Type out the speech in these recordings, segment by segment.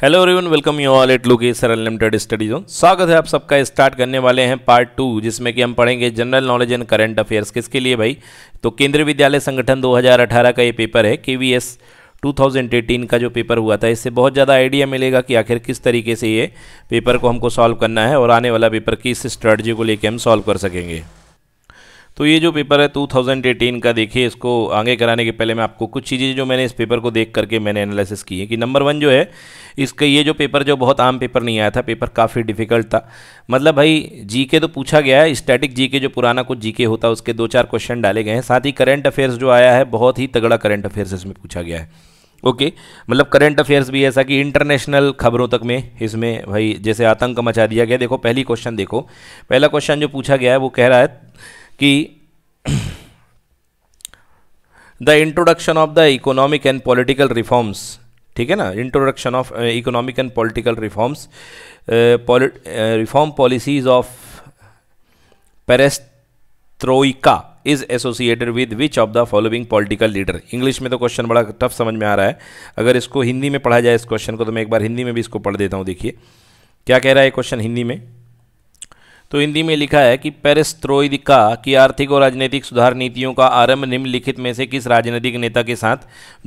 Hello everyone welcome you all at sir unlimited study zone स्वागत है आप सबका स्टार्ट करने वाले हैं पार्ट टू जिसमें कि हम पढ़ेंगे general knowledge and current affairs किसके लिए भाई तो केंद्रीय विद्यालय संगठन 2018 का ये पेपर है के वी एस 2018 का जो पेपर हुआ था इससे बहुत ज़्यादा आइडिया मिलेगा कि आखिर किस तरीके से ये पेपर को हमको सॉल्व करना है और आने वाला पेपर किस स्ट्रेटजी को लेकर हम सॉल्व कर सकेंगे तो ये जो पेपर है 2018 का देखिए इसको आगे कराने के पहले मैं आपको कुछ चीज़ें जो मैंने इस पेपर को देख करके मैंने एनालिसिस की है कि नंबर वन जो है इसका ये जो पेपर जो बहुत आम पेपर नहीं आया था पेपर काफ़ी डिफिकल्ट था मतलब भाई जी के तो पूछा गया है स्टैटिक जी के जो पुराना कुछ जी के होता है उसके दो चार क्वेश्चन डाले गए हैं साथ ही करंट अफेयर्स जो आया है बहुत ही तगड़ा करंट अफेयर्स इसमें पूछा गया है ओके okay, मतलब करंट अफेयर्स भी ऐसा कि इंटरनेशनल खबरों तक में इसमें भाई जैसे आतंक मचा दिया गया देखो पहली क्वेश्चन देखो पहला क्वेश्चन जो पूछा गया है वो कह रहा है कि the introduction of the economic and political reforms ठीक है ना introduction of economic and political reforms reform policies of perestroika is associated with which of the following political leader English में तो क्वेश्चन बड़ा टफ समझ में आ रहा है अगर इसको हिंदी में पढ़ा जाए इस क्वेश्चन को तो मैं एक बार हिंदी में भी इसको पढ़ देता हूँ देखिए क्या कह रहा है क्वेश्चन हिंदी में तो हिंदी में लिखा है कि पेरेस्त्रोइका की आर्थिक और राजनीतिक सुधार नीतियों का आरंभ निम्नलिखित में से किस राजनीतिक नेता के साथ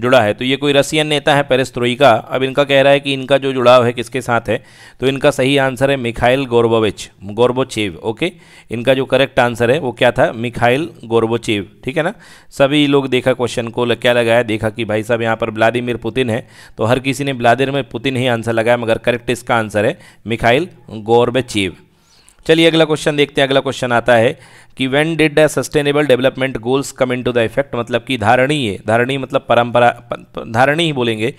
जुड़ा है तो ये कोई रसियन नेता है पेरेस्त्रोइका अब इनका कह रहा है कि इनका जो जुड़ाव है किसके साथ है तो इनका सही आंसर है मिखाइल गोरबोविच गोरबोचेव ओके इनका जो करेक्ट आंसर है वो क्या था मिखाइल गोरबोचेव ठीक है ना सभी लोग देखा क्वेश्चन को क्या लगाया देखा कि भाई साहब यहाँ पर व्लादिमिर पुतिन है तो हर किसी ने व्लादिमिर पुतिन ही आंसर लगाया मगर करेक्ट इसका आंसर है मिखाइल गोरबेचेव चलिए अगला क्वेश्चन देखते हैं अगला क्वेश्चन आता है कि when did the sustainable development goals come into the effect मतलब कि धारणीय धारणी मतलब परंपरा धारणी ही बोलेंगे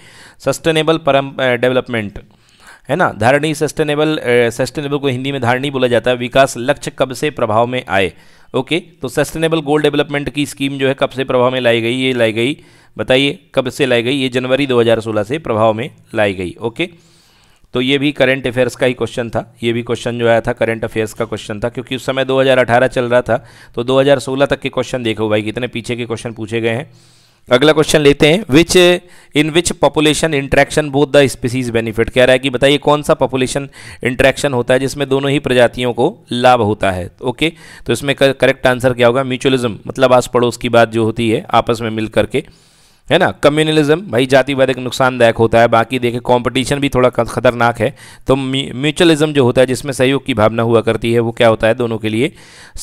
सस्टेनेबल परम डेवलपमेंट है ना धारणी सस्टेनेबल सस्टेनेबल को हिंदी में धारणी बोला जाता है विकास लक्ष्य कब से प्रभाव में आए ओके तो सस्टेनेबल गोल डेवलपमेंट की स्कीम जो है कब से प्रभाव में लाई गई ये लाई गई बताइए कब से लाई गई ये जनवरी 2016 से प्रभाव में लाई गई ओके okay? तो ये भी करंट अफेयर्स का ही क्वेश्चन था ये भी क्वेश्चन जो आया था करंट अफेयर्स का क्वेश्चन था क्योंकि उस समय 2018 चल रहा था तो 2016 तक के क्वेश्चन देखो भाई कितने पीछे के क्वेश्चन पूछे गए हैं अगला क्वेश्चन लेते हैं which in which population interaction both the species benefit कह रहा है कि बताइए कौन सा पॉपुलेशन इंट्रैक्शन होता है जिसमें दोनों ही प्रजातियों को लाभ होता है ओके तो इसमें करेक्ट आंसर क्या होगा म्यूचुअलिज्म मतलब आस पड़ोस की बात जो होती है आपस में मिल करके है ना कम्युनलिज्म भाई जातिवाद एक नुकसानदायक होता है बाकी देखे कंपटीशन भी थोड़ा खतरनाक है तो म्यूचुअलिज्म जो होता है जिसमें सहयोग की भावना हुआ करती है वो क्या होता है दोनों के लिए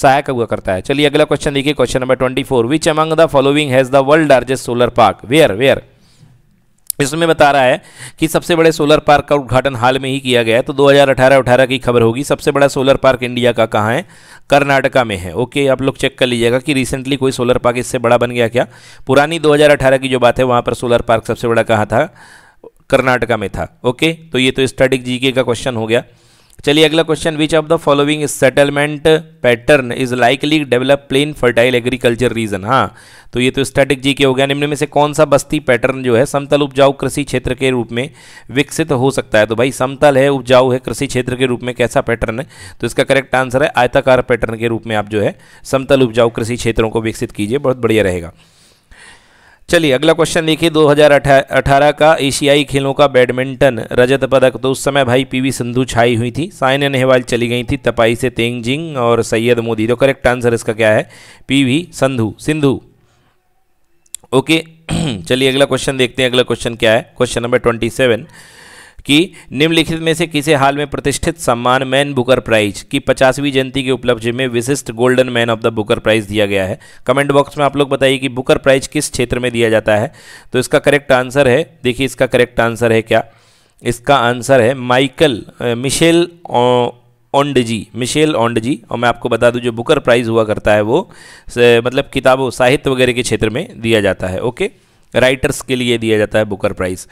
सहायक हुआ करता है चलिए अगला क्वेश्चन देखिए question number twenty four which among the following has the world largest solar park where where इसमें बता रहा है कि सबसे बड़े सोलर पार्क का उद्घाटन हाल में ही किया गया है तो 2018-18 की खबर होगी सबसे बड़ा सोलर पार्क इंडिया का कहाँ है कर्नाटका में है ओके आप लोग चेक कर लीजिएगा कि रिसेंटली कोई सोलर पार्क इससे बड़ा बन गया क्या पुरानी 2018 की जो बात है वहाँ पर सोलर पार्क सबसे बड़ा कहाँ था कर्नाटका में था ओके तो ये तो स्टैटिक जीके का क्वेश्चन हो गया चलिए अगला question which of the following settlement pattern is likely develop plain fertile agriculture region हाँ तो ये तो स्टैटिक जी के हो गया निम्न में से कौन सा बस्ती पैटर्न जो है समतल उपजाऊ कृषि क्षेत्र के रूप में विकसित हो सकता है तो भाई समतल है उपजाऊ है कृषि क्षेत्र के रूप में कैसा पैटर्न है तो इसका करेक्ट आंसर है आयताकार पैटर्न के रूप में आप जो है समतल उपजाऊ कृषि क्षेत्रों को विकसित कीजिए बहुत बढ़िया रहेगा चलिए अगला क्वेश्चन देखिए 2018 का एशियाई खेलों का बैडमिंटन रजत पदक तो उस समय भाई पीवी सिंधु छाई हुई थी साइना नेहवाल चली गई थी तपाई से तेंगजिंग और सैयद मोदी तो करेक्ट आंसर इसका क्या है पीवी संधु सिंधु ओके चलिए अगला क्वेश्चन देखते हैं अगला क्वेश्चन क्या है क्वेश्चन नंबर ट्वेंटी सेवन कि निम्नलिखित में से किसे हाल में प्रतिष्ठित सम्मान मैन बुकर प्राइज की पचासवीं जयंती के उपलब्धि में विशिष्ट golden man of the Booker Prize दिया गया है कमेंट बॉक्स में आप लोग बताइए कि बुकर प्राइज किस क्षेत्र में दिया जाता है तो इसका करेक्ट आंसर है देखिए इसका करेक्ट आंसर है क्या इसका आंसर है Michael Mitchell ji Mitchell ji और मैं आपको बता दूं जो बुकर प्राइज़ हुआ करता है वो मतलब किताबों साहित्य वगैरह के क्षेत्र में दिया जाता है ओके राइटर्स के लिए दिया जाता है बुकर प्राइज़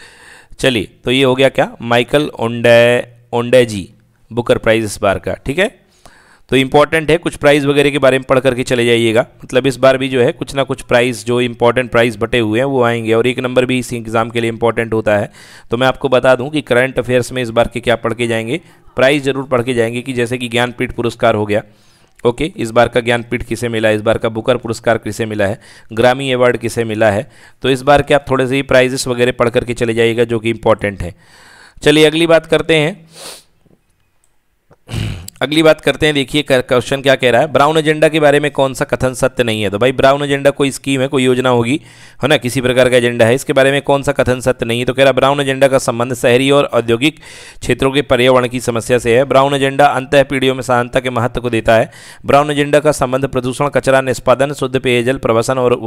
चलिए तो ये हो गया क्या Michael Ondaatje Ondaatje ji Booker Prize इस बार का ठीक है तो इम्पॉर्टेंट है कुछ प्राइज़ वगैरह के बारे में पढ़ करके चले जाइएगा मतलब इस बार भी जो है कुछ ना कुछ प्राइज़ जो इम्पॉर्टेंट प्राइज़ बटे हुए हैं वो आएंगे और एक नंबर भी इस एग्ज़ाम के लिए इम्पॉर्टेंट होता है तो मैं आपको बता दूं कि करंट अफेयर्स में इस बार के क्या पढ़ के जाएंगे प्राइज़ जरूर पढ़ के जाएंगे कि जैसे कि ज्ञानपीठ पुरस्कार हो गया ओके okay, इस बार का ज्ञानपीठ किसे मिला है इस बार का बुकर पुरस्कार किसे मिला है ग्रामी अवार्ड किसे मिला है तो इस बार के आप थोड़े से ही प्राइजेस वगैरह पढ़ करके चले जाइएगा जो कि इंपॉर्टेंट है चलिए अगली बात करते हैं अगली बात करते हैं देखिए क्वेश्चन क्या कह रहा है ब्राउन एजेंडा के बारे में कौन सा कथन सत्य नहीं है तो भाई ब्राउन एजेंडा कोई स्कीम है कोई योजना होगी है ना किसी प्रकार का एजेंडा है इसके बारे में कौन सा कथन सत्य नहीं है तो कह रहा है ब्राउन एजेंडा का संबंध शहरी और औद्योगिक क्षेत्रों के पर्यावरण की समस्या से है ब्राउन एजेंडा अंत पीढ़ियों में सहानता के महत्व को देता है ब्राउन एजेंडा का संबंध प्रदूषण कचरा निष्पादन शुद्ध पेयजल प्रवसन और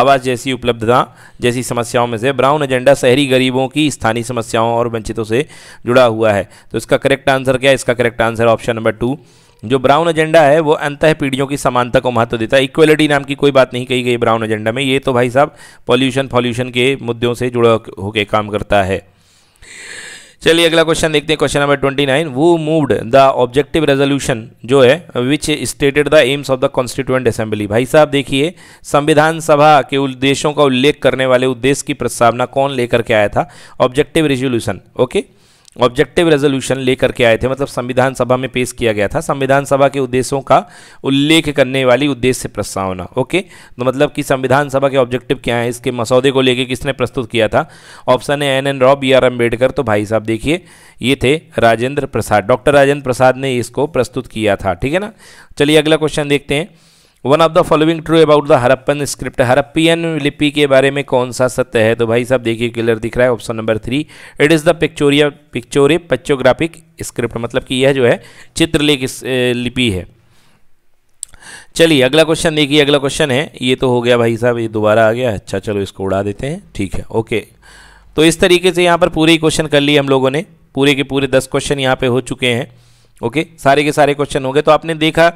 आवास जैसी उपलब्धता जैसी समस्याओं में से ब्राउन एजेंडा शहरी गरीबों की स्थानीय समस्याओं और वंचितों से जुड़ा हुआ है तो इसका करेक्ट आंसर क्या है इसका correct answer option number two जो ब्राउन एजेंडा है वो अंत पीढ़ियों की समानता को महत्व देता है इक्वलिटी नाम की कोई बात नहीं कही गई ब्राउन एजेंडा में ये तो भाई साहब पॉल्यूशन पॉल्यूशन के मुद्दों से जुड़ा होकर काम करता है चलिए अगला क्वेश्चन देखते हैं क्वेश्चन नंबर ट्वेंटी नाइन वो मूव्ड द ऑब्जेक्टिव रेजोल्यूशन जो है which stated the aims of the constituent assembly भाई साहब देखिए संविधान सभा के उद्देश्यों का उल्लेख करने वाले उद्देश्य की प्रस्तावना कौन लेकर के आया था objective resolution okay okay? Objective resolution लेकर के आए थे मतलब संविधान सभा में पेश किया गया था संविधान सभा के उद्देश्यों का उल्लेख करने वाली उद्देश्य प्रस्तावना ओके तो मतलब कि संविधान सभा के ऑब्जेक्टिव क्या है इसके मसौदे को लेकर किसने प्रस्तुत किया था ऑप्शन है N N Rao B R Ambedkar तो भाई साहब देखिए ये थे राजेंद्र प्रसाद डॉक्टर राजेंद्र प्रसाद ने इसको प्रस्तुत किया था ठीक है ना चलिए अगला क्वेश्चन देखते हैं one of the following true about the Harappan script Harappan लिपि के बारे में कौन सा सत्य है तो भाई साहब देखिए क्लियर दिख रहा है option number three it is the pictoria pictore pictographic script मतलब कि यह जो है चित्रलेख लिपि है चलिए अगला क्वेश्चन देखिए अगला क्वेश्चन है ये तो हो गया भाई साहब ये दोबारा आ गया अच्छा चलो इसको उड़ा देते हैं ठीक है ओके तो इस तरीके से यहाँ पर पूरे क्वेश्चन कर लिए हम लोगों ने पूरे के पूरे दस क्वेश्चन यहाँ पे हो चुके हैं ओके सारे के सारे क्वेश्चन हो गए तो आपने देखा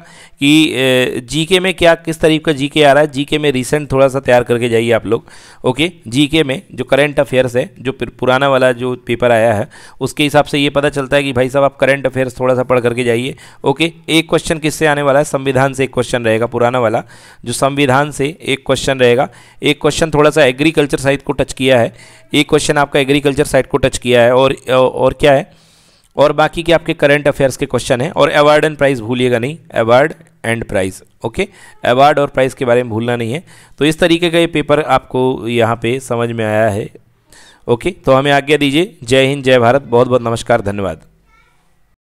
कि जीके में क्या किस तरीके का जीके आ रहा है जीके में रिसेंट थोड़ा सा तैयार करके जाइए आप लोग ओके जीके में जो करंट अफेयर्स है जो पुराना वाला जो पेपर आया है उसके हिसाब से ये पता चलता है कि भाई साहब आप करंट अफेयर्स थोड़ा सा पढ़ करके जाइए ओके एक क्वेश्चन किससे आने वाला है संविधान से एक क्वेश्चन रहेगा पुराना वाला जो संविधान से एक क्वेश्चन रहेगा एक क्वेश्चन थोड़ा सा एग्रीकल्चर साइड को टच किया है एक क्वेश्चन आपका एग्रीकल्चर साइड को टच किया है और और क्या है और बाकी के आपके करंट अफेयर्स के क्वेश्चन हैं और अवार्ड एंड प्राइज़ भूलिएगा नहीं award and prize okay award और प्राइज़ के बारे में भूलना नहीं है तो इस तरीके का ये पेपर आपको यहाँ पे समझ में आया है ओके तो हमें आज्ञा दीजिए जय हिंद जय भारत बहुत बहुत नमस्कार धन्यवाद